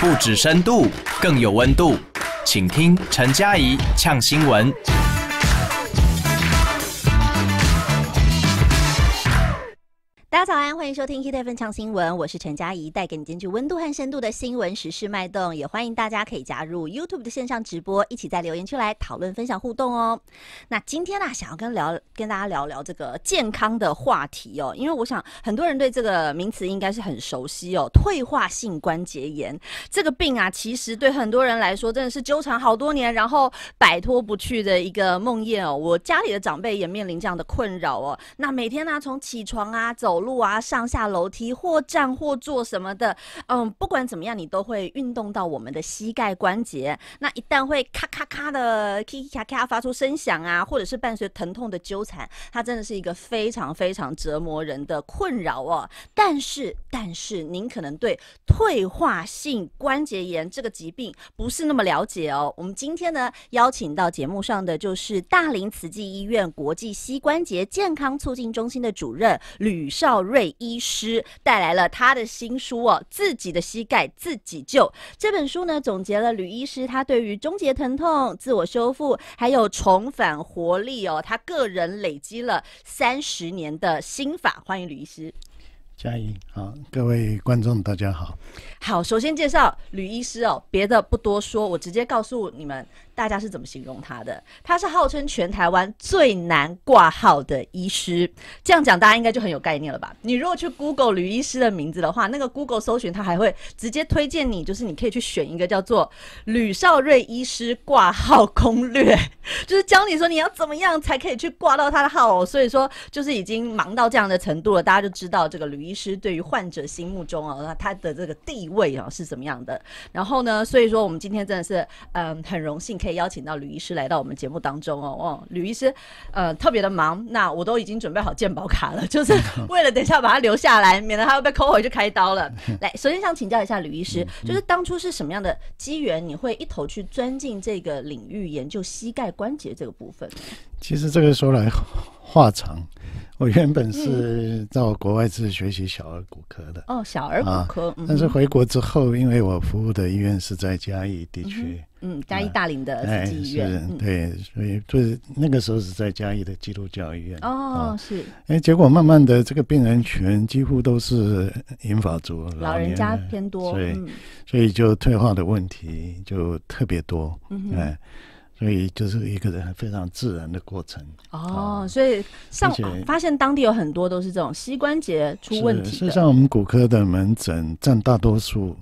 不止深度，更有温度，请听陈佳怡呛新闻。大家早安，欢迎收听 Hit f 分唱新闻，我是陈佳怡，带给你兼具温度和深度的新闻时事脉动。也欢迎大家可以加入 YouTube 的线上直播，一起在留言区来讨论、分享、互动哦。那今天呢，想要跟聊跟大家聊聊这个健康的话题哦，因为我想很多人对这个名词应该是很熟悉哦。退化性关节炎这个病啊，其实对很多人来说真的是纠缠好多年，然后摆脱不去的一个梦魇哦。我家里的长辈也面临这样的困扰哦。那每天呢，从起床啊，走。路啊，上下楼梯或站或坐什么的，嗯，不管怎么样，你都会运动到我们的膝盖关节。那一旦会咔咔咔的咔咔咔发出声响啊，或者是伴随疼痛的纠缠，它真的是一个非常非常折磨人的困扰哦。但是但是，您可能对退化性关节炎这个疾病不是那么了解哦。我们今天呢，邀请到节目上的就是大林慈济医院国际膝关节健康促进中心的主任吕少。奥瑞医师带来了他的新书哦，《自己的膝盖自己救》这本书呢，总结了吕医师他对于终结疼痛、自我修复还有重返活力哦，他个人累积了三十年的心法。欢迎吕医师，嘉盈好，各位观众大家好，好，首先介绍吕医师哦，别的不多说，我直接告诉你们。大家是怎么形容他的？他是号称全台湾最难挂号的医师。这样讲，大家应该就很有概念了吧？你如果去 Google 吕医师的名字的话，那个 Google 搜寻他还会直接推荐你，就是你可以去选一个叫做“吕少瑞医师挂号攻略”，就是教你说你要怎么样才可以去挂到他的号。所以说，就是已经忙到这样的程度了，大家就知道这个吕医师对于患者心目中啊，他的这个地位啊是怎么样的。然后呢，所以说我们今天真的是嗯，很荣幸可以。邀请到吕医师来到我们节目当中哦，哇，吕医师，呃，特别的忙。那我都已经准备好鉴宝卡了，就是 为了等一下把他留下来，免得他又被抠回去开刀了。来，首先想请教一下吕医师，就是当初是什么样的机缘，你会一头去钻进这个领域研究膝盖关节这个部分？其实这个说来话长。我原本是到国外是学习小儿骨科的哦，小儿骨科。但是回国之后，因为我服务的医院是在嘉义地区，嗯，嘉义大林的医院，哎，是对，所以就是那个时候是在嘉义的基督教医院哦，是。哎，结果慢慢的这个病人群几乎都是英法族老人家偏多，所以所以就退化的问题就特别多，哎。所以就是一个人非常自然的过程哦，所以像发现当地有很多都是这种膝关节出问题的，所上，像我们骨科的门诊占大多数。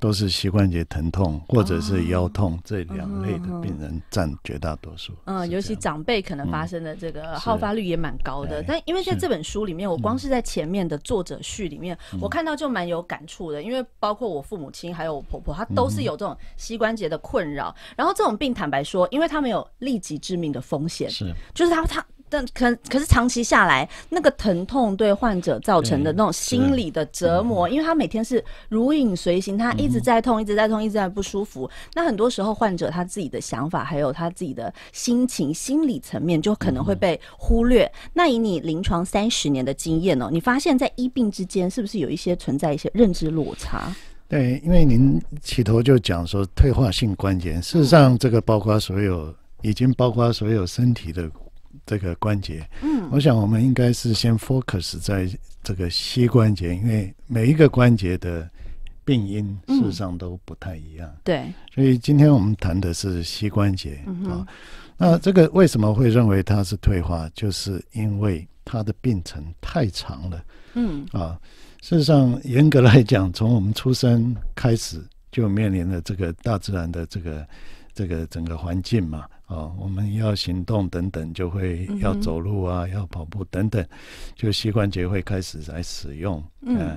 都是膝关节疼痛或者是腰痛这两类的病人占绝大多数。嗯，尤其长辈可能发生的这个好发率也蛮高的。但因为在这本书里面，我光是在前面的作者序里面，我看到就蛮有感触的，因为包括我父母亲还有我婆婆，她都是有这种膝关节的困扰。然后这种病，坦白说，因为他没有立即致命的风险，是就是他他但可可是长期下来，那个疼痛对患者造成的那种心理的折磨，因为他每天是如影随形，他一直在痛，一直在痛，一直在不舒服。那很多时候，患者他自己的想法还有他自己的心情、心理层面，就可能会被忽略。那以你临床三十年的经验呢，你发现在医病之间，是不是有一些存在一些认知落差？对，因为您起头就讲说退化性关节，事实上这个包括所有，已经包括所有身体的。这个关节，嗯，我想我们应该是先 focus 在这个膝关节，因为每一个关节的病因事实上都不太一样，对。所以今天我们谈的是膝关节啊。那这个为什么会认为它是退化？就是因为它的病程太长了，嗯啊。事实上，严格来讲，从我们出生开始就面临了这个大自然的这个这个整个环境嘛。哦，我们要行动等等，就会要走路啊，要跑步等等，就膝关节会开始来使用。嗯，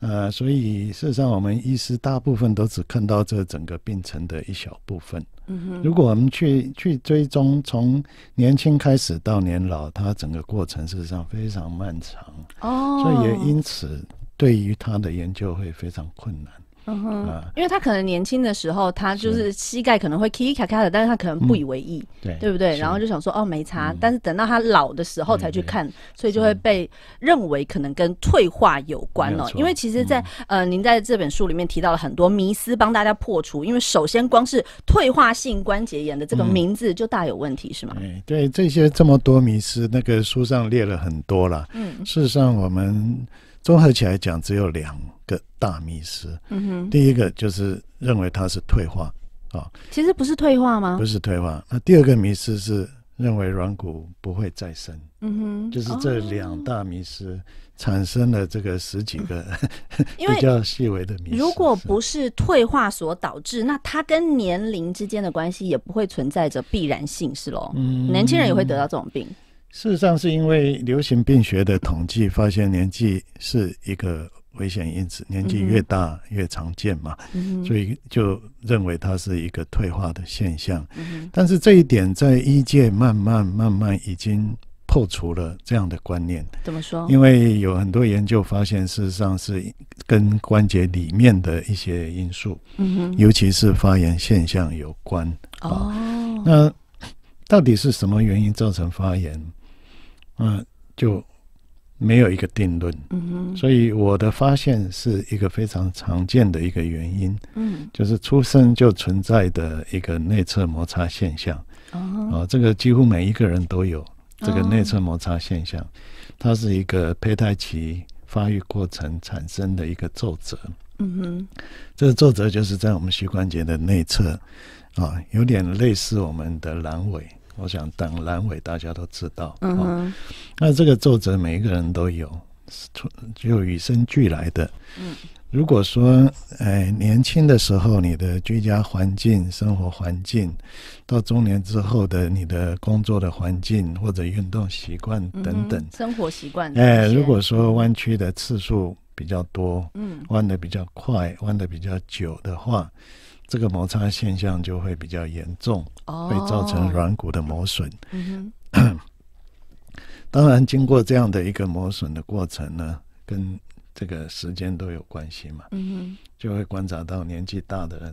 呃，所以事实上，我们医师大部分都只看到这整个病程的一小部分。嗯哼，如果我们去去追踪从年轻开始到年老，它整个过程事实上非常漫长。哦，所以也因此，对于他的研究会非常困难。嗯哼，因为他可能年轻的时候，他就是膝盖可能会咔咔的，但是他可能不以为意，对对不对？然后就想说哦没差，但是等到他老的时候才去看，所以就会被认为可能跟退化有关了。因为其实，在呃，您在这本书里面提到了很多迷思，帮大家破除。因为首先，光是退化性关节炎的这个名字就大有问题，是吗？对对，这些这么多迷思，那个书上列了很多了。嗯，事实上我们。综合起来讲，只有两个大迷失。嗯哼，第一个就是认为它是退化啊，其实不是退化吗？不是退化。那第二个迷失是认为软骨不会再生。嗯哼，就是这两大迷失产生了这个十几个 比较细微的迷失。如果不是退化所导致，那它跟年龄之间的关系也不会存在着必然性，是喽？嗯，年轻人也会得到这种病。事实上，是因为流行病学的统计发现，年纪是一个危险因子，年纪越大越常见嘛，所以就认为它是一个退化的现象。但是这一点在医界慢慢慢慢已经破除了这样的观念。怎么说？因为有很多研究发现，事实上是跟关节里面的一些因素，尤其是发炎现象有关。哦，那到底是什么原因造成发炎？嗯，就没有一个定论。嗯哼，所以我的发现是一个非常常见的一个原因。嗯，就是出生就存在的一个内侧摩擦现象。哦，这个几乎每一个人都有这个内侧摩擦现象。它是一个胚胎期发育过程产生的一个皱褶。嗯哼，这个皱褶就是在我们膝关节的内侧，啊，有点类似我们的阑尾。我想，等阑尾，大家都知道。嗯那这个皱褶每一个人都有，就与生俱来的。嗯。如果说，哎，年轻的时候你的居家环境、生活环境，到中年之后的你的工作的环境或者运动习惯等等生活习惯，哎，如果说弯曲的次数比较多，嗯，弯的比较快，弯的比较久的话。这个摩擦现象就会比较严重，会造成软骨的磨损。嗯 当然，经过这样的一个磨损的过程呢，跟这个时间都有关系嘛。嗯就会观察到年纪大的人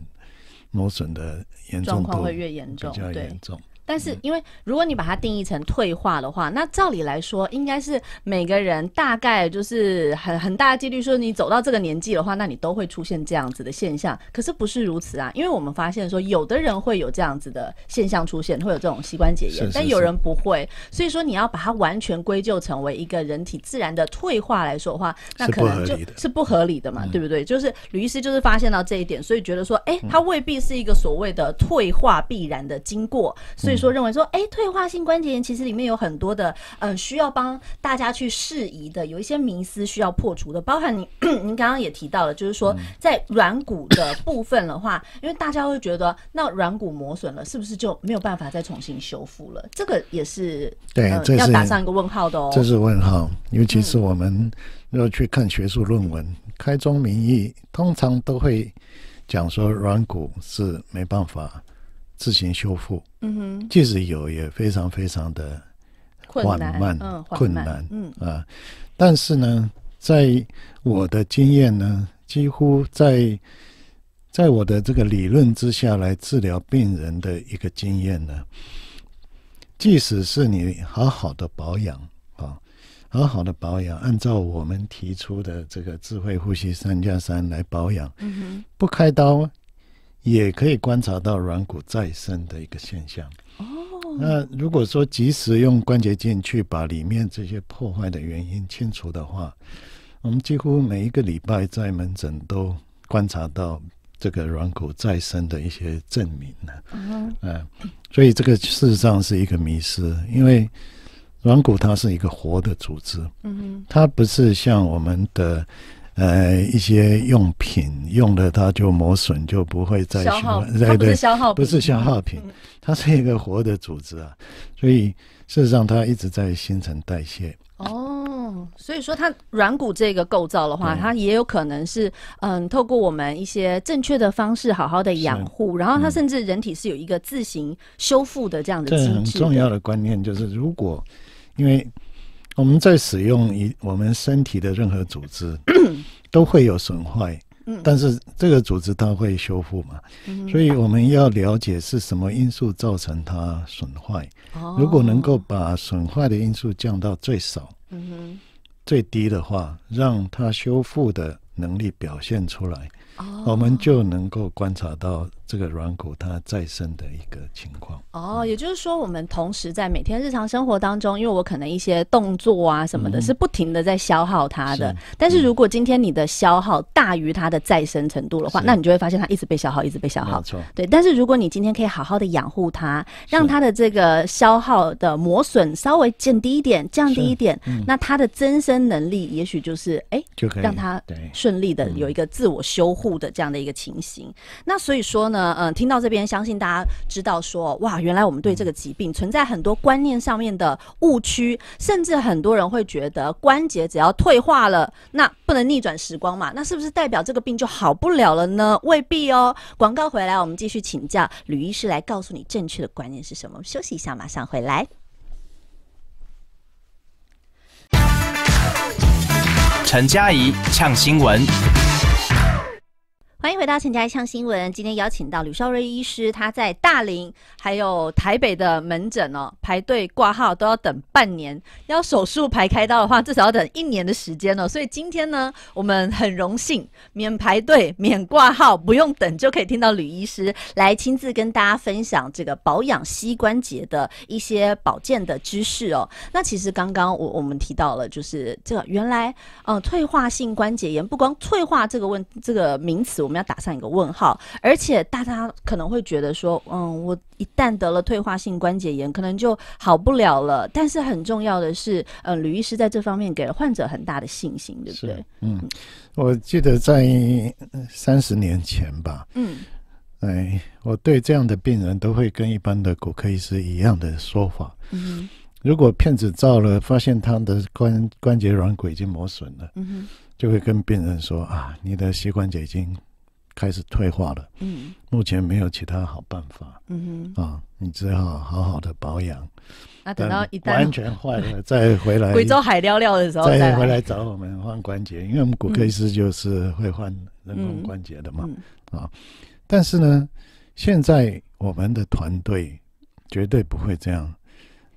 磨损的严重度会越严重，比较严重。但是，因为如果你把它定义成退化的话，那照理来说，应该是每个人大概就是很很大的几率，说你走到这个年纪的话，那你都会出现这样子的现象。可是不是如此啊，因为我们发现说，有的人会有这样子的现象出现，会有这种膝关节炎，但有人不会。所以说，你要把它完全归咎成为一个人体自然的退化来说的话，那可能就是不合理的嘛，对不对？就是吕医师就是发现到这一点，所以觉得说，哎，它未必是一个所谓的退化必然的经过，所以说。说认为说，哎，退化性关节炎其实里面有很多的，嗯，需要帮大家去适宜的，有一些迷思需要破除的，包含你，您刚刚也提到了，就是说，在软骨的部分的话，因为大家会觉得，那软骨磨损了，是不是就没有办法再重新修复了？这个也是对，要打上一个问号的哦。这是问号，尤其是我们要去看学术论文，开宗明义，通常都会讲说软骨是没办法。自行修复，嗯哼，即使有也非常非常的困难，嗯，困难，嗯啊，但是呢，在我的经验呢，几乎在在我的这个理论之下来治疗病人的一个经验呢，即使是你好好的保养啊，好好的保养，按照我们提出的这个智慧呼吸三加三来保养，嗯哼，不开刀。也可以观察到软骨再生的一个现象。哦，那如果说及时用关节镜去把里面这些破坏的原因清除的话，我们几乎每一个礼拜在门诊都观察到这个软骨再生的一些证明了。嗯，所以这个事实上是一个迷失，因为软骨它是一个活的组织。嗯，它不是像我们的。呃，一些用品用了它就磨损，就不会再消耗。不是消耗品，不是消耗品，它是一个活的组织啊，所以事实上它一直在新陈代谢。哦，所以说它软骨这个构造的话，它也有可能是嗯，透过我们一些正确的方式好好的养护，然后它甚至人体是有一个自行修复的这样的机制。很重要的观念就是，如果因为。我们在使用一我们身体的任何组织都会有损坏，但是这个组织它会修复嘛？所以我们要了解是什么因素造成它损坏。如果能够把损坏的因素降到最少、最低的话，让它修复的能力表现出来，我们就能够观察到。这个软骨它再生的一个情况哦，也就是说，我们同时在每天日常生活当中，因为我可能一些动作啊什么的，是不停的在消耗它的。但是如果今天你的消耗大于它的再生程度的话，那你就会发现它一直被消耗，一直被消耗。没错，对。但是如果你今天可以好好的养护它，让它的这个消耗的磨损稍微降低一点，降低一点，那它的增生能力也许就是哎，就可以让它对顺利的有一个自我修护的这样的一个情形。那所以说呢。嗯嗯，听到这边，相信大家知道说，哇，原来我们对这个疾病存在很多观念上面的误区，甚至很多人会觉得关节只要退化了，那不能逆转时光嘛？那是不是代表这个病就好不了了呢？未必哦。广告回来，我们继续请教吕医师来告诉你正确的观念是什么。休息一下，马上回来。陈佳怡呛新闻。欢迎回到陈家一项新闻。今天邀请到吕少瑞医师，他在大林还有台北的门诊哦，排队挂号都要等半年，要手术排开刀的话，至少要等一年的时间哦。所以今天呢，我们很荣幸免排队、免挂号、不用等，就可以听到吕医师来亲自跟大家分享这个保养膝关节的一些保健的知识哦。那其实刚刚我我们提到了，就是这原来嗯退化性关节炎不光退化这个问这个名词我我们要打上一个问号，而且大家可能会觉得说，嗯，我一旦得了退化性关节炎，可能就好不了了。但是很重要的是，呃，吕医师在这方面给了患者很大的信心，对不对？嗯，我记得在三十年前吧，嗯，哎，我对这样的病人都会跟一般的骨科医师一样的说法，嗯如果片子照了，发现他的关关节软骨已经磨损了，嗯哼，就会跟病人说啊，你的膝关节已经。开始退化了，嗯，目前没有其他好办法，嗯哼，啊，你只好好好的保养。那等到一旦完全坏了 再回来，贵州海聊聊的时候再回来找我们换关节，因为我们骨科医师就是会换人工关节的嘛，啊，但是呢，现在我们的团队绝对不会这样。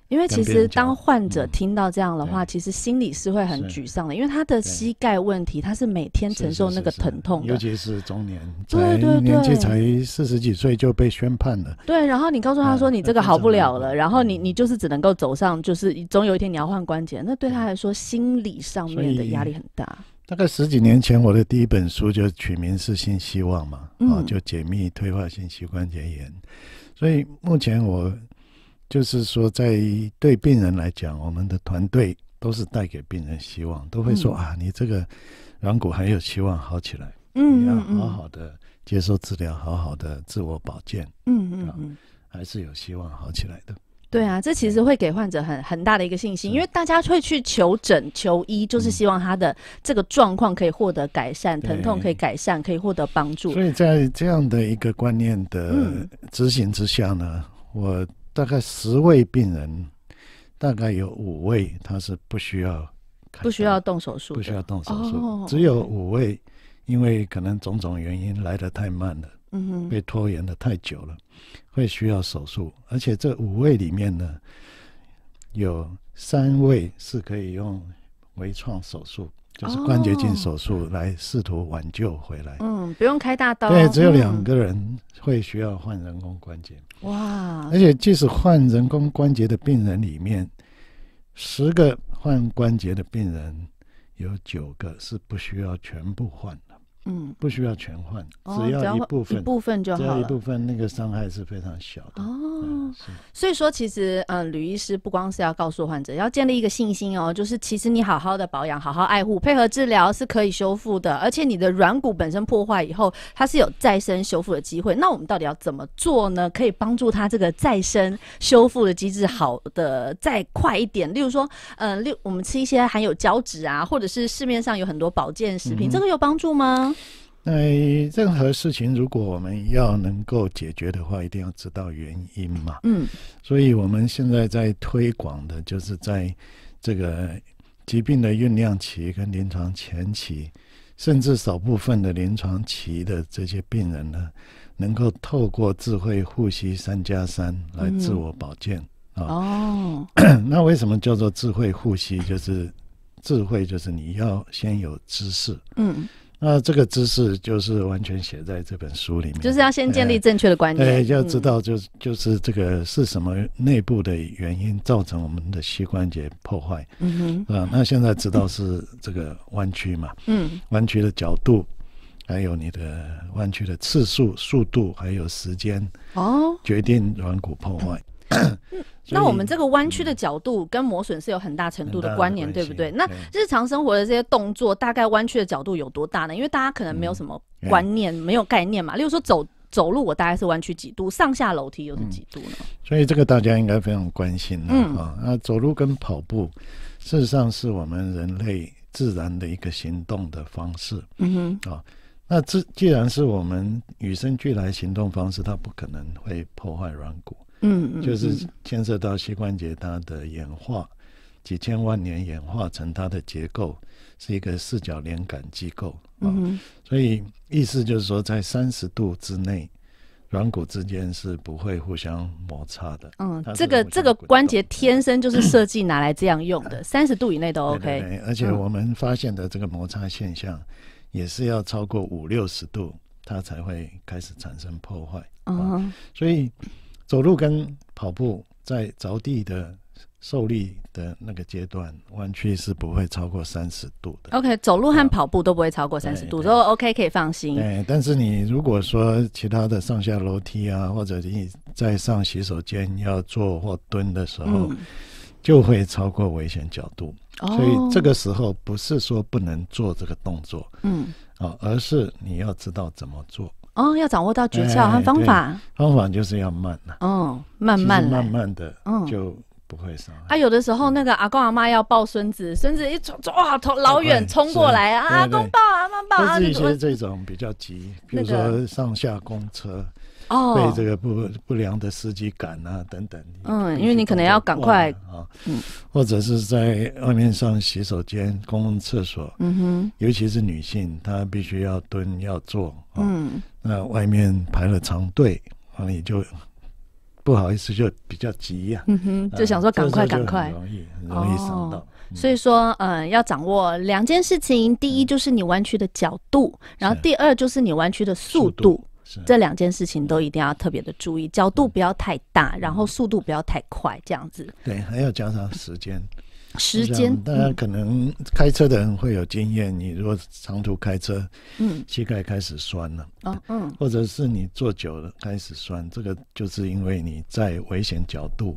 因为其实当患者听到这样的话，其实心里是会很沮丧的。因为他的膝盖问题，他是每天承受那个疼痛的。尤其是中年，对对对，年纪才四十几岁就被宣判了。对，然后你告诉他说你这个好不了了，然后你你就是只能够走上，就是总有一天你要换关节。那对他来说，心理上面的压力很大。大概十几年前，我的第一本书就取名是《新希望》嘛，啊，就解密退化性膝关节炎。所以目前我。就是说，在对病人来讲，我们的团队都是带给病人希望，都会说啊，你这个软骨还有希望好起来，你要好好的接受治疗，好好的自我保健，嗯嗯嗯，还是有希望好起来的。对啊，这其实会给患者很很大的一个信心，因为大家会去求诊求医，就是希望他的这个状况可以获得改善，疼痛可以改善，可以获得帮助。所以在这样的一个观念的执行之下呢，我。大概十位病人，大概有五位他是不需要，不需要动手术，不需要动手术，只有五位，因为可能种种原因来的太慢了，嗯哼，被拖延的太久了，会需要手术，而且这五位里面呢，有三位是可以用微创手术。就是关节镜手术来试图挽救回来。嗯，不用开大刀。对，只有两个人会需要换人工关节。哇！而且即使换人工关节的病人里面，十个换关节的病人有九个是不需要全部换。嗯，不需要全换，只要一部分，部分就好，一部分那个伤害是非常小的哦。所以说，其实嗯，吕医师不光是要告诉患者，要建立一个信心哦，就是其实你好好的保养，好好爱护，配合治疗是可以修复的，而且你的软骨本身破坏以后，它是有再生修复的机会。那我们到底要怎么做呢？可以帮助它这个再生修复的机制好的再快一点？例如说，嗯，六我们吃一些含有胶质啊，或者是市面上有很多保健食品，这个有帮助吗？那任何事情，如果我们要能够解决的话，一定要知道原因嘛。嗯，所以我们现在在推广的就是在这个疾病的酝酿期、跟临床前期，甚至少部分的临床期的这些病人呢，能够透过智慧呼吸三加三来自我保健啊。哦，那为什么叫做智慧呼吸？就是智慧，就是你要先有知识。嗯。那这个知识就是完全写在这本书里面，就是要先建立正确的观念。哎，要知道就是就是这个是什么内部的原因造成我们的膝关节破坏。嗯哼，啊，那现在知道是这个弯曲嘛？嗯，弯曲的角度，还有你的弯曲的次数、速度还有时间哦，决定软骨破坏。那我们这个弯曲的角度跟磨损是有很大程度的关联，对不对？那日常生活的这些动作，大概弯曲的角度有多大呢？因为大家可能没有什么观念、没有概念嘛。例如说，走走路，我大概是弯曲几度？上下楼梯又是几度呢？所以这个大家应该非常关心的啊。那走路跟跑步，事实上是我们人类自然的一个行动的方式。嗯哼。啊，那这既然是我们与生俱来行动方式，它不可能会破坏软骨。嗯，就是牵涉到膝关节，它的演化几千万年演化成它的结构是一个四角连杆机构。嗯，所以意思就是说，在三十度之内，软骨之间是不会互相摩擦的。嗯，这个这个关节天生就是设计拿来这样用的，三十度以内都 OK。而且我们发现的这个摩擦现象，也是要超过五六十度，它才会开始产生破坏。嗯，所以。走路跟跑步在着地的受力的那个阶段，弯曲是不会超过三十度的。OK，走路和跑步都不会超过三十度，都 OK，可以放心。对，但是你如果说其他的上下楼梯啊，或者你在上洗手间要坐或蹲的时候，就会超过危险角度。所以这个时候不是说不能做这个动作，嗯，啊，而是你要知道怎么做。哦，要掌握到诀窍和方法，方法就是要慢了。哦，慢慢，慢慢的，嗯，就不会伤。害。啊，有的时候那个阿公阿妈要抱孙子，孙子一冲，哇，从老远冲过来啊，阿公抱，阿妈抱。啊，是一些这种比较急，比如说上下公车。哦，被这个不不良的司机赶啊等等。嗯，因为你可能要赶快啊，或者是在外面上洗手间、公共厕所。嗯哼，尤其是女性，她必须要蹲要坐。嗯，那外面排了长队，啊，你也就不好意思，就比较急呀。嗯哼，就想说赶快赶快，容易容易伤到。所以说，嗯，要掌握两件事情：第一，就是你弯曲的角度；然后第二，就是你弯曲的速度。这两件事情都一定要特别的注意，角度不要太大，然后速度不要太快，这样子。对，还要加上时间。时间，大家可能开车的人会有经验，你如果长途开车，嗯，膝盖开始酸了，嗯，或者是你坐久了开始酸，这个就是因为你在危险角度。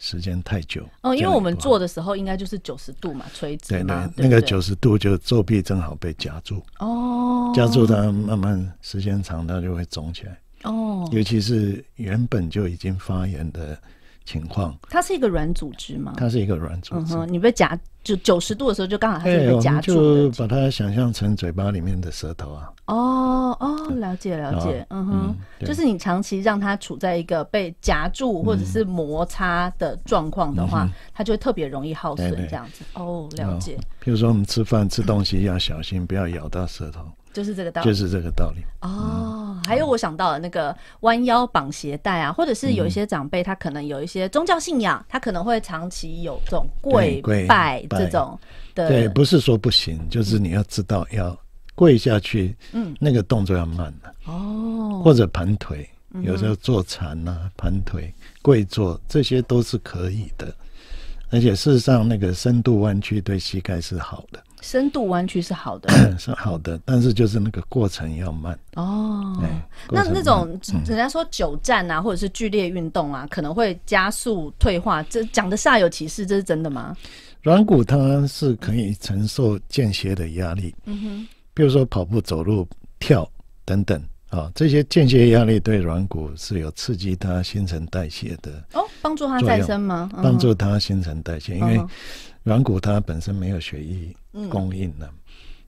时间太久哦，因为我们做的时候应该就是九十度嘛，垂直对，那个九十度就皱臂正好被夹住哦，夹住它慢慢时间长它就会肿起来哦，尤其是原本就已经发炎的情况，它是一个软组织吗？它是一个软组织，你被夹。就九十度的时候，就刚好它是被夹住就把它想象成嘴巴里面的舌头啊。哦哦，了解了解，嗯哼，就是你长期让它处在一个被夹住或者是摩擦的状况的话，它就会特别容易耗损这样子。哦，了解。比如说我们吃饭吃东西要小心，不要咬到舌头，就是这个道理，就是这个道理。哦。还有，我想到了那个弯腰绑鞋带啊，或者是有一些长辈，他可能有一些宗教信仰，他可能会长期有这种跪拜这种的。对，不是说不行，就是你要知道要跪下去，嗯，那个动作要慢的哦，或者盘腿，有时候坐禅呐、盘腿、跪坐，这些都是可以的。而且事实上，那个深度弯曲对膝盖是好的。深度弯曲是好的，是好的，但是就是那个过程要慢哦。那那种人家说久站啊，或者是剧烈运动啊，可能会加速退化，这讲的煞有其事，这是真的吗？软骨它是可以承受间歇的压力，嗯哼，比如说跑步、走路、跳等等啊，这些间歇压力对软骨是有刺激，它新陈代谢的哦，帮助它再生吗？帮助它新陈代谢，因为。软骨它本身没有血液供应的，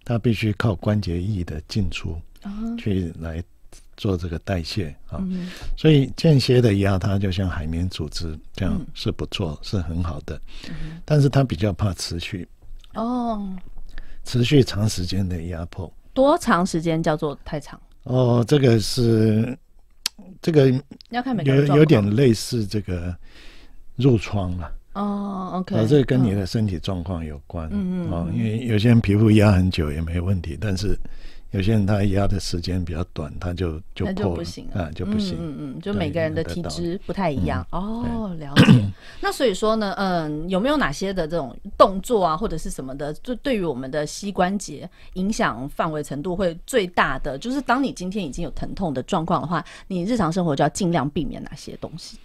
它必须靠关节液的进出去来做这个代谢啊，所以间歇的压它就像海绵组织这样是不错，是很好的，但是它比较怕持续哦，持续长时间的压迫，多长时间叫做太长？哦，这个是这个要看有有点类似这个褥疮了。哦，OK，那这跟你的身体状况有关，哦，因为有些人皮肤压很久也没问题，但是有些人他压的时间比较短，他就就就不行啊，就不行，嗯嗯，就每个人的体质不太一样。哦，了解。那所以说呢，嗯，有没有哪些的这种动作啊，或者是什么的，就对于我们的膝关节影响范围程度会最大的，就是当你今天已经有疼痛的状况的话，你日常生活就要尽量避免哪些东西。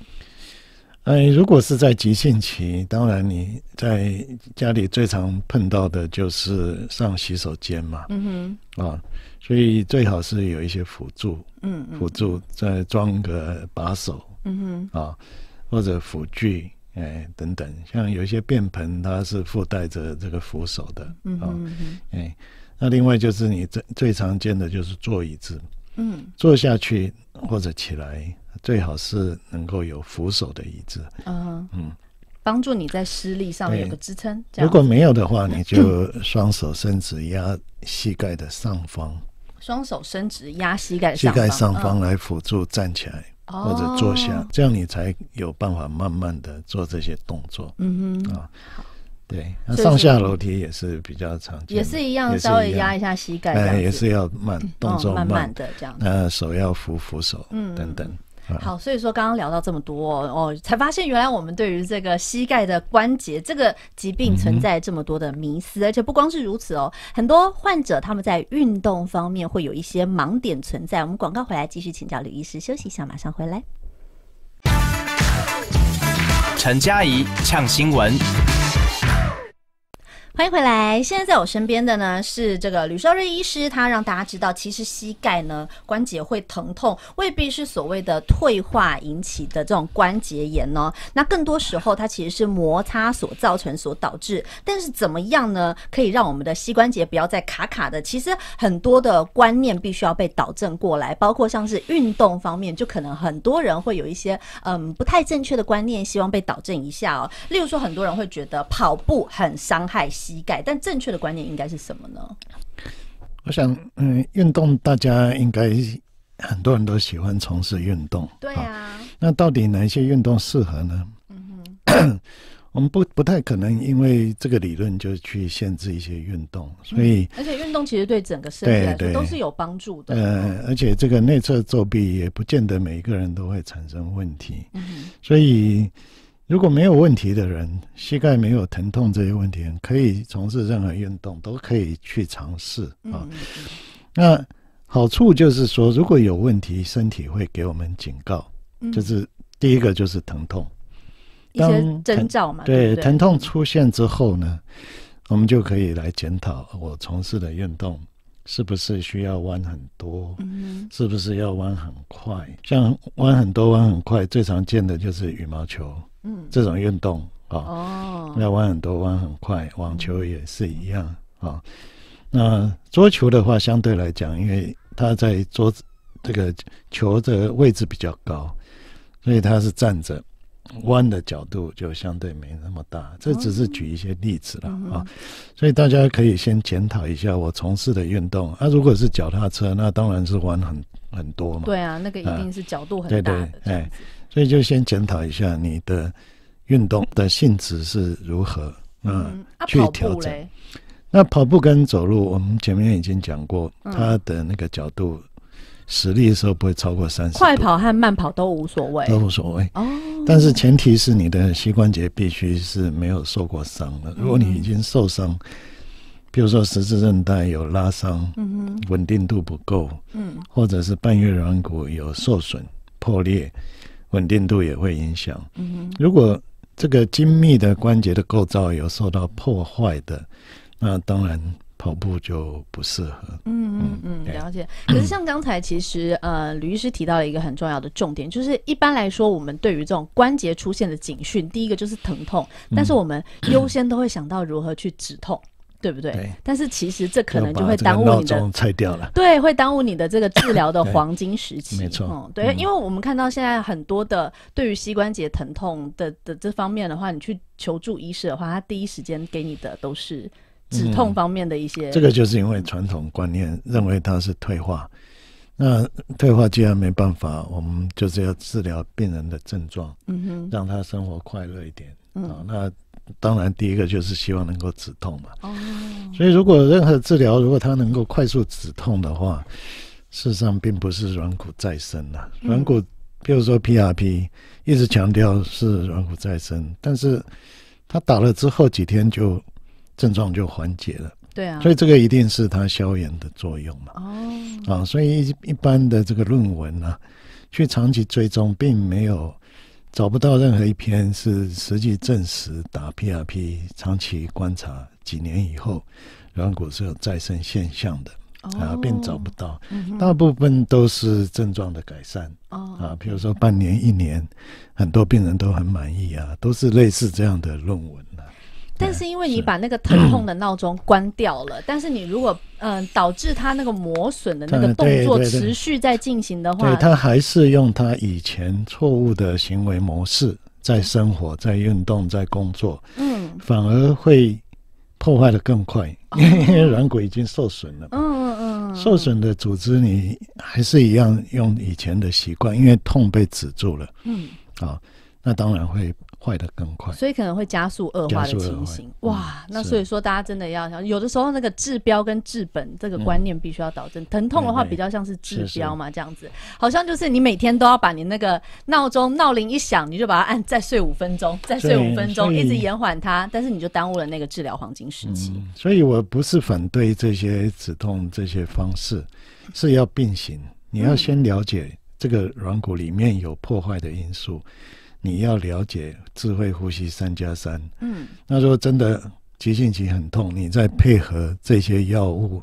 哎，如果是在急性期，当然你在家里最常碰到的就是上洗手间嘛。嗯哼。啊，所以最好是有一些辅助，嗯，辅助再装个把手，嗯哼。啊，或者辅具，哎，等等。像有一些便盆，它是附带着这个扶手的。嗯嗯嗯。哎，那另外就是你最最常见的就是坐椅子，嗯，坐下去或者起来。最好是能够有扶手的椅子，嗯嗯，帮助你在施力上有个支撑。如果没有的话，你就双手伸直压膝盖的上方，双手伸直压膝盖膝盖上方来辅助站起来或者坐下，这样你才有办法慢慢的做这些动作。嗯哼啊，对，上下楼梯也是比较常见，也是一样，稍微压一下膝盖，哎，也是要慢动作，慢慢的这样，那手要扶扶手，嗯等等。好，所以说刚刚聊到这么多哦，才发现原来我们对于这个膝盖的关节这个疾病存在这么多的迷思，而且不光是如此哦，很多患者他们在运动方面会有一些盲点存在。我们广告回来继续请教吕医师，休息一下，马上回来。陈嘉怡，呛新闻。欢迎回来。现在在我身边的呢是这个吕少瑞医师，他让大家知道，其实膝盖呢关节会疼痛，未必是所谓的退化引起的这种关节炎哦。那更多时候，它其实是摩擦所造成、所导致。但是怎么样呢，可以让我们的膝关节不要再卡卡的？其实很多的观念必须要被导正过来，包括像是运动方面，就可能很多人会有一些嗯不太正确的观念，希望被导正一下哦。例如说，很多人会觉得跑步很伤害。膝。膝盖，但正确的观念应该是什么呢？我想，嗯，运动大家应该很多人都喜欢从事运动，对啊。那到底哪些运动适合呢？嗯哼，我们不不太可能因为这个理论就去限制一些运动，所以而且运动其实对整个身体来说都是有帮助的。嗯，而且这个内侧作弊也不见得每一个人都会产生问题，嗯、所以。如果没有问题的人，膝盖没有疼痛这些问题，可以从事任何运动，都可以去尝试啊。那好处就是说，如果有问题，身体会给我们警告。就是第一个就是疼痛，一些征兆嘛。对，疼痛出现之后呢，我们就可以来检讨我从事的运动是不是需要弯很多，是不是要弯很快。像弯很多、弯很快，最常见的就是羽毛球。这种运动啊，要弯很多，弯很快。网球也是一样啊。那桌球的话，相对来讲，因为它在桌子这个球的位置比较高，所以它是站着，弯的角度就相对没那么大。这只是举一些例子了啊，所以大家可以先检讨一下我从事的运动。那如果是脚踏车，那当然是弯很很多嘛。对啊，那个一定是角度很大的。所以就先检讨一下你的运动的性质是如何，嗯，去调整。那跑步跟走路，我们前面已经讲过，它的那个角度，实力的时候不会超过三十。快跑和慢跑都无所谓，都无所谓。哦。但是前提是你的膝关节必须是没有受过伤的。如果你已经受伤，比如说十字韧带有拉伤，嗯哼，稳定度不够，嗯，或者是半月软骨有受损、破裂。稳定度也会影响。如果这个精密的关节的构造有受到破坏的，那当然跑步就不适合。嗯嗯嗯，了解。可是像刚才，其实 呃，吕医师提到了一个很重要的重点，就是一般来说，我们对于这种关节出现的警讯，第一个就是疼痛，但是我们优先都会想到如何去止痛。对不对？对。但是其实这可能就会耽误你的。拆掉了。对，会耽误你的这个治疗的 黄金时期。没错。对，因为我们看到现在很多的对于膝关节疼痛的的这方面的话，你去求助医师的话，他第一时间给你的都是止痛方面的一些。这个就是因为传统观念认为它是退化，那退化既然没办法，我们就是要治疗病人的症状，嗯哼，让他生活快乐一点嗯，那。当然，第一个就是希望能够止痛嘛。哦。所以，如果任何治疗，如果它能够快速止痛的话，事实上并不是软骨再生了。软骨，譬如说 PRP，一直强调是软骨再生，但是它打了之后几天就症状就缓解了。对啊。所以这个一定是它消炎的作用嘛。哦。啊，所以一般的这个论文呢，去长期追踪并没有。找不到任何一篇是实际证实打 PRP 长期观察几年以后软骨是有再生现象的啊，并找不到，大部分都是症状的改善啊，比如说半年一年，很多病人都很满意啊，都是类似这样的论文但是因为你把那个疼痛的闹钟关掉了，但是你如果嗯导致它那个磨损的那个动作持续在进行的话，它还是用它以前错误的行为模式在生活、在运动、在工作，嗯，反而会破坏的更快，因为 软骨已经受损了，嗯嗯嗯，受损的组织你还是一样用以前的习惯，因为痛被止住了，嗯，好，那当然会。坏的更快，所以可能会加速恶化的情形。哇，那所以说大家真的要，想，有的时候那个治标跟治本这个观念必须要导正。疼痛的话比较像是治标嘛，这样子，好像就是你每天都要把你那个闹钟闹铃一响，你就把它按，再睡五分钟，再睡五分钟，一直延缓它，但是你就耽误了那个治疗黄金时期。所以我不是反对这些止痛这些方式，是要并行。你要先了解这个软骨里面有破坏的因素。你要了解智慧呼吸三加三，嗯，那如果真的急性期很痛，你再配合这些药物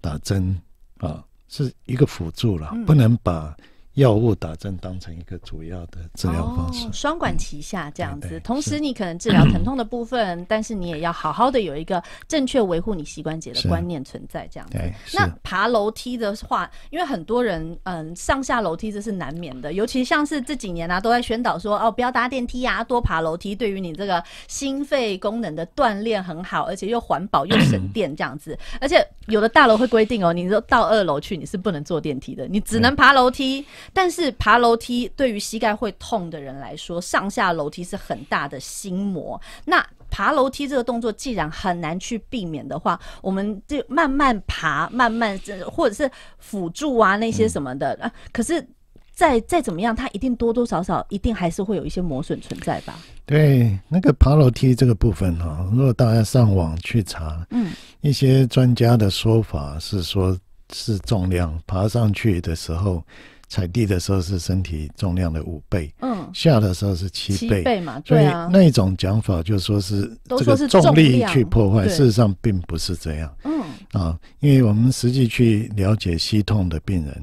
打针啊，是一个辅助了，不能把。药物打针当成一个主要的治疗方式，双管齐下这样子。同时，你可能治疗疼痛的部分，但是你也要好好的有一个正确维护你膝关节的观念存在这样子。那爬楼梯的话，因为很多人嗯上下楼梯这是难免的，尤其像是这几年啊都在宣导说哦不要搭电梯呀，多爬楼梯对于你这个心肺功能的锻炼很好，而且又环保又省电这样子。而且有的大楼会规定哦，你说到二楼去你是不能坐电梯的，你只能爬楼梯。但是爬楼梯对于膝盖会痛的人来说，上下楼梯是很大的心魔。那爬楼梯这个动作既然很难去避免的话，我们就慢慢爬，慢慢或者是辅助啊那些什么的。啊。可是再再怎么样，它一定多多少少一定还是会有一些磨损存在吧？对，那个爬楼梯这个部分哈，如果大家上网去查，嗯，一些专家的说法是说，是重量爬上去的时候。踩地的时候是身体重量的五倍，嗯，下的时候是七七倍嘛，对啊，那一种讲法就说是这个重力去破坏，事实上并不是这样，嗯啊，因为我们实际去了解膝痛的病人，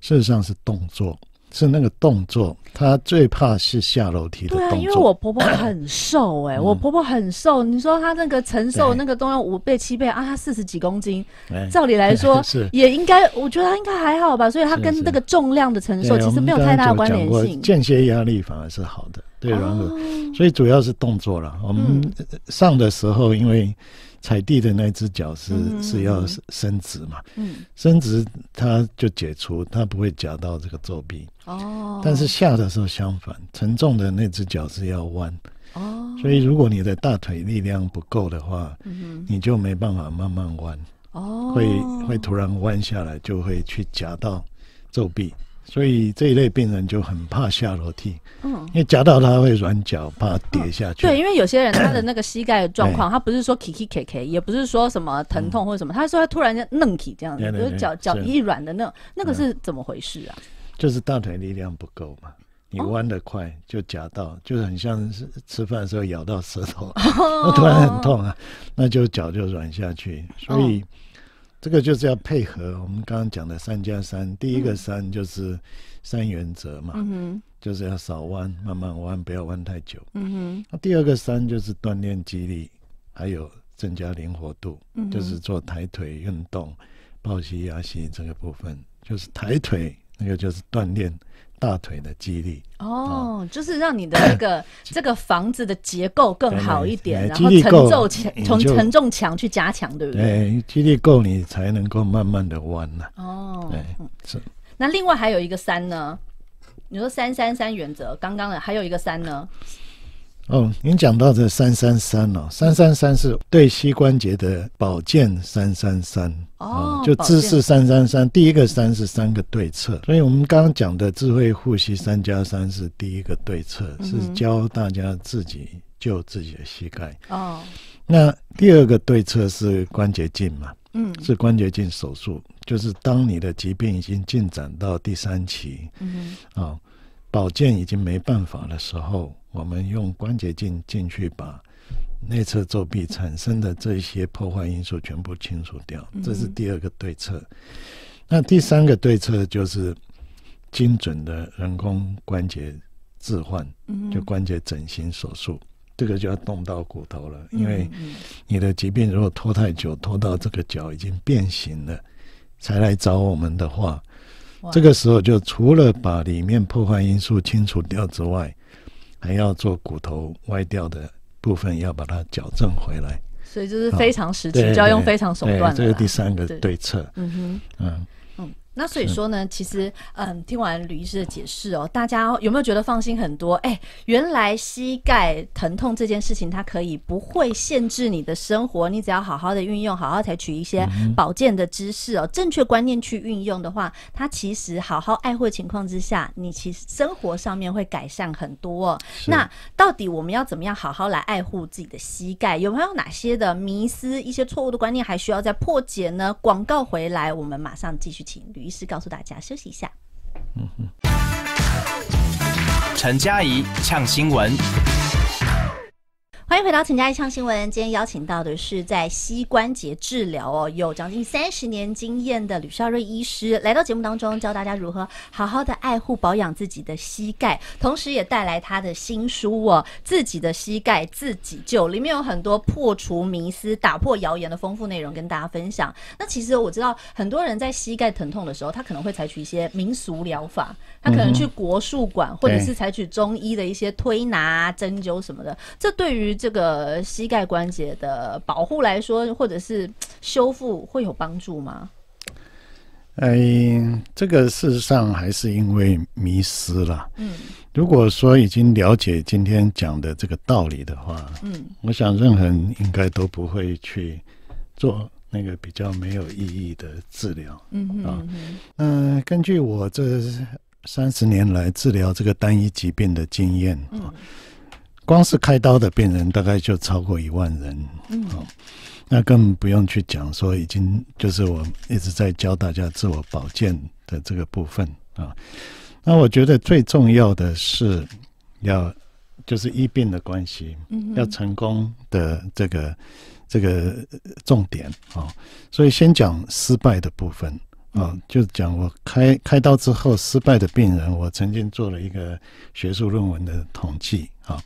事实上是动作。是那个动作，她最怕是下楼梯的动作。对啊，因为我婆婆很瘦哎，我婆婆很瘦，你说她那个承受那个重量五倍七倍啊，她四十几公斤，照理来说 也应该，我觉得她应该还好吧。所以她跟那个重量的承受其实没有太大的关联性。间歇压力反而是好的，对，然后所以主要是动作了。我们上的时候，因为。踩地的那只脚是是要伸直嘛？嗯，伸直它就解除，它不会夹到这个皱壁。哦。但是下的时候相反，沉重的那只脚是要弯。哦。所以如果你的大腿力量不够的话，你就没办法慢慢弯。哦。会会突然弯下来，就会去夹到皱壁。所以这一类病人就很怕下楼梯，嗯，因为夹到他会软脚，怕跌下去。对，因为有些人他的那个膝盖状况，他不是说 k i k i k k i k i 也不是说什么疼痛或者什么，他说他突然间弄起这样子，就是脚脚一软的那种，那个是怎么回事啊？就是大腿力量不够嘛，你弯得快就夹到，就很像是吃饭的时候咬到舌头，那突然很痛啊，那就脚就软下去，所以。这个就是要配合我们刚刚讲的三加三，第一个三就是三原则嘛，就是要少弯，慢慢弯，不要弯太久。那第二个三就是锻炼肌力，还有增加灵活度，就是做抬腿运动、抱膝压膝这个部分，就是抬腿那个就是锻炼。大腿的肌力哦，就是让你的那个 这个房子的结构更好一点，然后承重墙从承重墙去加强，对不对？哎，肌力够你才能够慢慢的弯呢。哦，对，是。那另外还有一个三呢？你说三三三原则，刚刚的还有一个三呢？哦，您讲到这三三三哦，三三三是对膝关节的保健，三三三哦，就姿势三三三，第一个三是三个对策，所以我们刚刚讲的智慧护膝三加三是第一个对策，是教大家自己救自己的膝盖哦。那第二个对策是关节镜嘛，嗯，是关节镜手术，就是当你的疾病已经进展到第三期，嗯，啊，保健已经没办法的时候。我们用关节镜进去把内侧皱壁产生的这些破坏因素全部清除掉，这是第二个对策。那第三个对策就是精准的人工关节置换，就关节整形手术，这个就要动到骨头了。因为你的疾病如果拖太久，拖到这个脚已经变形了才来找我们的话，这个时候就除了把里面破坏因素清除掉之外。还要做骨头歪掉的部分，要把它矫正回来，所以就是非常时期就要用非常手段。这是第三个对策，嗯嗯。那所以说呢，其实，嗯，听完吕医师的解释哦，大家有没有觉得放心很多？哎，原来膝盖疼痛这件事情，它可以不会限制你的生活，你只要好好的运用，好好采取一些保健的知识哦，正确观念去运用的话，它其实好好爱护情况之下，你其实生活上面会改善很多。哦。那到底我们要怎么样好好来爱护自己的膝盖？有没有哪些的迷思、一些错误的观念，还需要再破解呢？广告回来，我们马上继续请吕。于是告诉大家休息一下。陈佳怡呛新闻。欢迎回到《请家一唱新闻。今天邀请到的是在膝关节治疗哦有将近三十年经验的吕少瑞医师，来到节目当中教大家如何好好的爱护保养自己的膝盖，同时也带来他的新书哦《自己的膝盖自己救》，里面有很多破除迷思、打破谣言的丰富内容跟大家分享。那其实我知道很多人在膝盖疼痛的时候，他可能会采取一些民俗疗法，他可能去国术馆或者是采取中医的一些推拿、针灸什么的，这对于这个膝盖关节的保护来说，或者是修复会有帮助吗？哎，这个事实上还是因为迷失了。嗯，如果说已经了解今天讲的这个道理的话，嗯，我想任何人应该都不会去做那个比较没有意义的治疗。嗯嗯嗯。嗯，根据我这三十年来治疗这个单一疾病的经验啊。光是开刀的病人，大概就超过一万人。嗯，好，那更不用去讲说已经就是我一直在教大家自我保健的这个部分啊。那我觉得最重要的是要就是医病的关系，要成功的这个这个重点啊。所以先讲失败的部分。啊，就讲我开开刀之后失败的病人，我曾经做了一个学术论文的统计啊，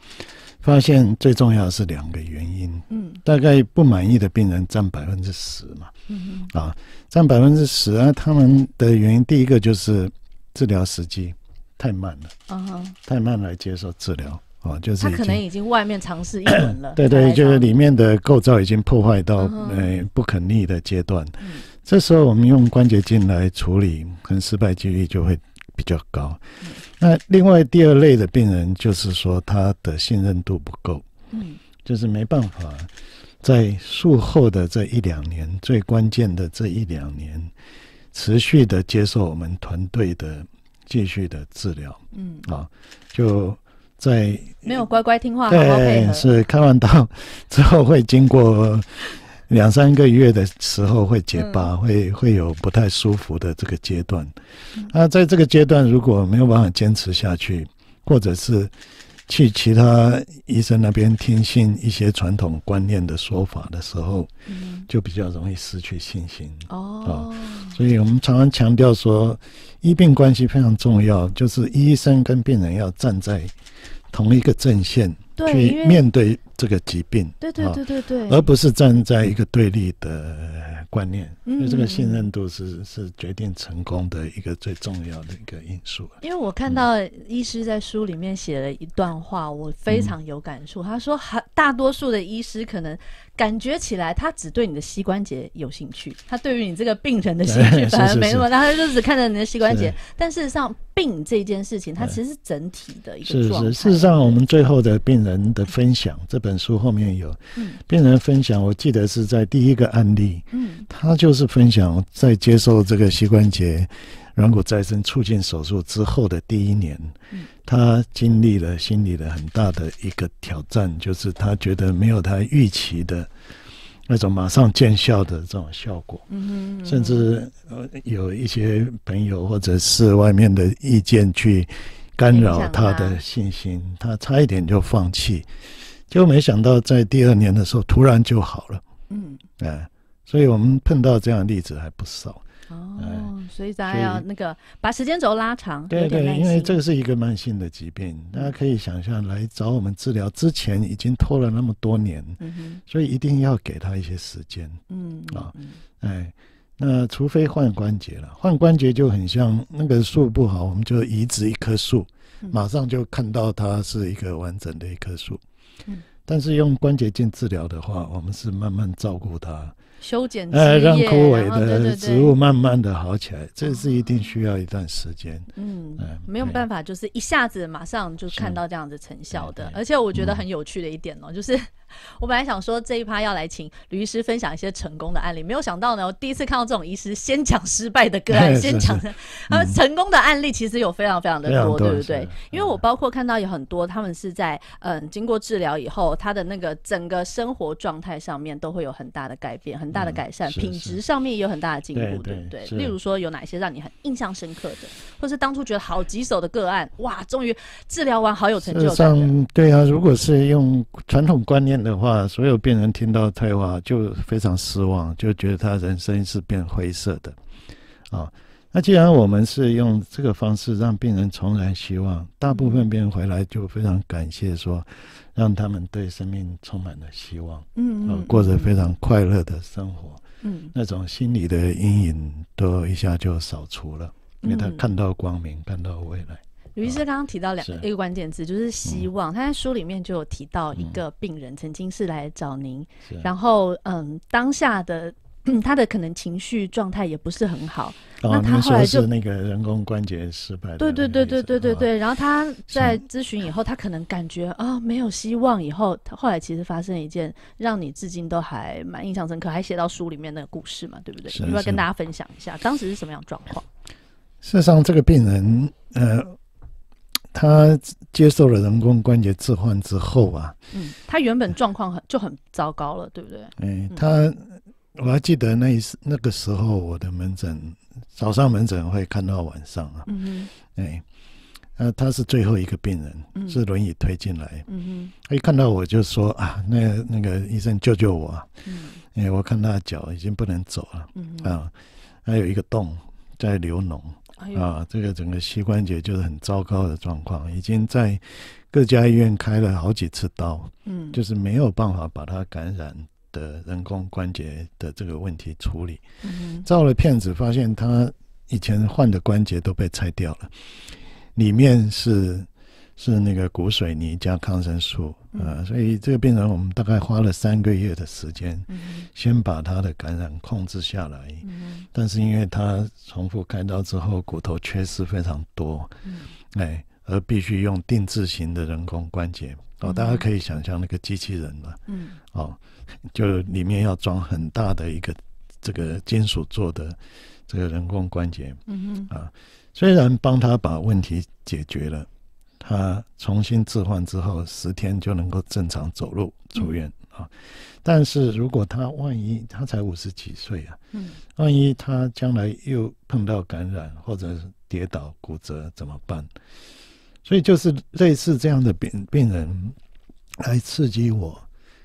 发现最重要是两个原因，嗯，大概不满意的病人占百分之十嘛，嗯啊，占百分之十啊，他们的原因第一个就是治疗时机太慢了，嗯哼，太慢来接受治疗，哦，就是他可能已经外面尝试一轮了，对 对，就是里面的构造已经破坏到呃不可逆的阶段。这时候我们用关节镜来处理，可能失败几率就会比较高。那另外第二类的病人，就是说他的信任度不够，嗯，就是没办法在术后的这一两年，最关键的这一两年，持续的接受我们团队的继续的治疗，嗯，啊，就在没有乖乖听话，对，是开完刀之后会经过。两三个月的时候会结疤，会会有不太舒服的这个阶段。那在这个阶段，如果没有办法坚持下去，或者是去其他医生那边听信一些传统观念的说法的时候，就比较容易失去信心。哦，所以我们常常强调说，医病关系非常重要，就是医生跟病人要站在同一个阵线去面对。这个疾病，对对对对对，而不是站在一个对立的观念，因为这个信任度是是决定成功的一个最重要的一个因素。因为我看到医师在书里面写了一段话，我非常有感触。他说，大多数的医师可能感觉起来，他只对你的膝关节有兴趣，他对于你这个病人的兴趣 反而没那么，他就只看着你的膝关节。但事实上病这件事情，它其实是整体的一个状态。事实上，我们最后的病人的分享，这本。本书后面有病人分享，我记得是在第一个案例，他就是分享在接受这个膝关节软骨再生促进手术之后的第一年，他经历了心理的很大的一个挑战，就是他觉得没有他预期的那种马上见效的这种效果，甚至呃有一些朋友或者是外面的意见去干扰他的信心，他差一点就放弃。就没想到在第二年的时候，突然就好了。嗯，哎，所以我们碰到这样的例子还不少。哦，所以大家要那个把时间轴拉长。对对，因为这个是一个慢性的疾病，大家可以想象来找我们治疗之前已经拖了那么多年，所以一定要给他一些时间。嗯，啊，哎，那除非换关节了，换关节就很像那个树不好，我们就移植一棵树，马上就看到它是一个完整的一棵树。但是用关节镜治疗的话，我们是慢慢照顾它，修剪，呃，让枯萎的植物慢慢的好起来，这是一定需要一段时间。嗯，没有办法，就是一下子马上就看到这样的成效的。而且我觉得很有趣的一点哦，就是。我本来想说这一趴要来请律师分享一些成功的案例，没有想到呢，我第一次看到这种医师先讲失败的个案，先讲的，而成功的案例其实有非常非常的多，对不对？因为我包括看到有很多他们是在嗯经过治疗以后，他的那个整个生活状态上面都会有很大的改变，很大的改善，品质上面也有很大的进步，对不对？例如说有哪些让你很印象深刻的，或是当初觉得好棘手的个案，哇，终于治疗完好有成就感。对啊，如果是用传统观念。的话，所有病人听到退化就非常失望，就觉得他人生是变灰色的啊。那既然我们是用这个方式让病人重燃希望，大部分病人回来就非常感谢，说让他们对生命充满了希望，嗯，过着非常快乐的生活，嗯，那种心理的阴影都一下就扫除了，因为他看到光明，看到未来。于是刚刚提到两一个关键字，就是希望。他在书里面就有提到一个病人，曾经是来找您，然后嗯，当下的 他的可能情绪状态也不是很好。那他后来是那个人工关节失败。对对对对对对对。然后他在咨询以后，他可能感觉啊没有希望。以后他后来其实发生一件让你至今都还蛮印象深刻，还写到书里面的故事嘛，对不对？要不要跟大家分享一下当时是什么样状况？事实上，这个病人呃。他接受了人工关节置换之后啊，嗯，他原本状况很就很糟糕了，对不对？哎，他，我还记得那一次那个时候我的门诊早上门诊会看到晚上啊，嗯嗯，哎，那他是最后一个病人，嗯，是轮椅推进来，嗯嗯，他一看到我就说啊，那那个医生救救我，嗯，哎、我看他的脚已经不能走了，嗯嗯，啊，还有一个洞在流脓。啊，这个整个膝关节就是很糟糕的状况，已经在各家医院开了好几次刀，嗯，就是没有办法把它感染的人工关节的这个问题处理。照了片子，发现他以前换的关节都被拆掉了，里面是。是那个骨水泥加抗生素啊，所以这个病人我们大概花了三个月的时间，先把他的感染控制下来。但是因为他重复开刀之后，骨头缺失非常多，嗯、哎，而必须用定制型的人工关节哦，大家可以想象那个机器人了，嗯，哦，就里面要装很大的一个这个金属做的这个人工关节，嗯哼，啊，虽然帮他把问题解决了。他重新置换之后，十天就能够正常走路出院啊。但是如果他万一他才五十几岁啊，嗯，万一他将来又碰到感染或者跌倒骨折怎么办？所以就是类似这样的病病人，来刺激我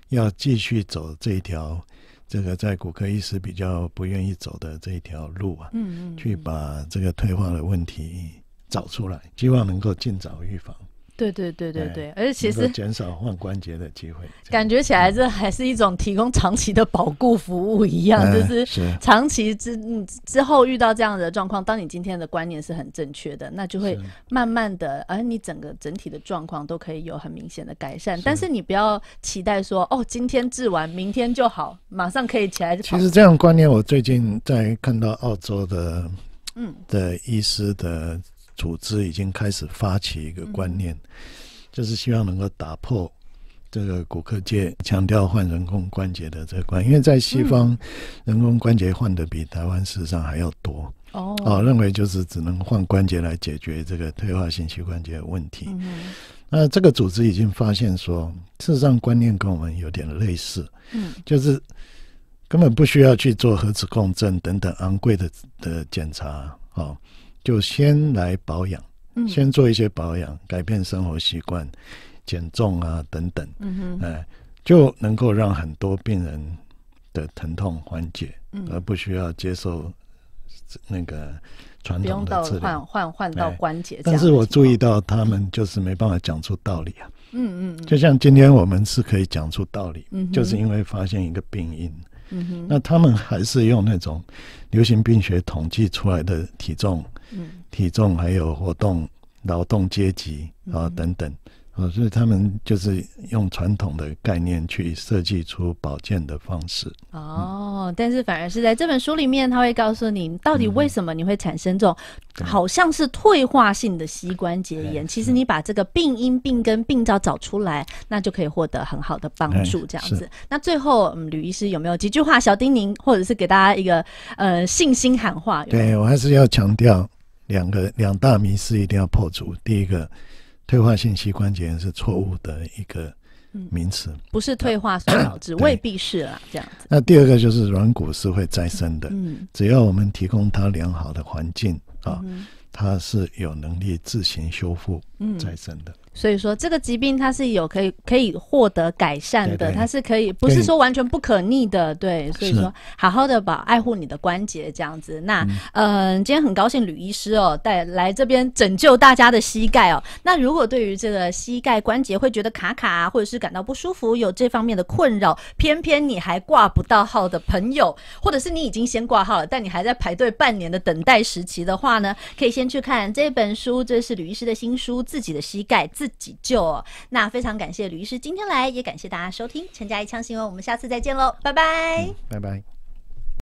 要继续走这一条这个在骨科医师比较不愿意走的这一条路啊，嗯嗯，去把这个退化的问题。找出来，希望能够尽早预防。对对对对对，而且其实减少患关节的机会，感觉起来这还是一种提供长期的保固服务一样，就是长期之之后遇到这样的状况，当你今天的观念是很正确的，那就会慢慢的，而你整个整体的状况都可以有很明显的改善。但是你不要期待说，哦，今天治完，明天就好，马上可以起来。其实这样观念，我最近在看到澳洲的，嗯，的医师的。组织已经开始发起一个观念，就是希望能够打破这个骨科界强调换人工关节的这个观，因为在西方，人工关节换的比台湾事实上还要多哦。哦，认为就是只能换关节来解决这个退化性膝关节的问题。那这个组织已经发现说，事实上观念跟我们有点类似，嗯，就是根本不需要去做核磁共振等等昂贵的的检查啊。就先来保养，先做一些保养，改变生活习惯、减重啊等等，嗯哼，哎，就能够让很多病人的疼痛缓解，嗯，而不需要接受那个传统的治疗，换换换到关节。但是我注意到他们就是没办法讲出道理啊，嗯嗯，就像今天我们是可以讲出道理，嗯，就是因为发现一个病因。那他们还是用那种流行病学统计出来的体重、体重还有活动、劳动阶级啊等等啊，所以他们就是用传统的概念去设计出保健的方式哦，但是反而是在这本书里面，他会告诉你到底为什么你会产生这种好像是退化性的膝关节炎。其实你把这个病因、病根、病灶找出来，那就可以获得很好的帮助。这样子。那最后，嗯，吕医师有没有几句话小叮咛，或者是给大家一个呃信心喊话？对我还是要强调两个两大迷思一定要破除。第一个，退化性膝关节炎是错误的一个。名词不是退化所导致，未必是啦，这样子。那第二个就是软骨是会再生的，只要我们提供它良好的环境啊，它是有能力自行修复、再生的。所以说这个疾病它是有可以可以获得改善的，它是可以不是说完全不可逆的，对。所以说好好的保爱护你的关节这样子。那呃，今天很高兴吕医师哦带来这边拯救大家的膝盖哦。那如果对于这个膝盖关节会觉得卡卡，或者是感到不舒服，有这方面的困扰，偏偏你还挂不到号的朋友，或者是你已经先挂号了，但你还在排队半年的等待时期的话呢，可以先去看这本书，这是吕医师的新书《自己的膝盖》自。自己救。那非常感谢吕医师今天来，也感谢大家收听《陈家一枪新闻》，我们下次再见喽，拜拜，拜拜。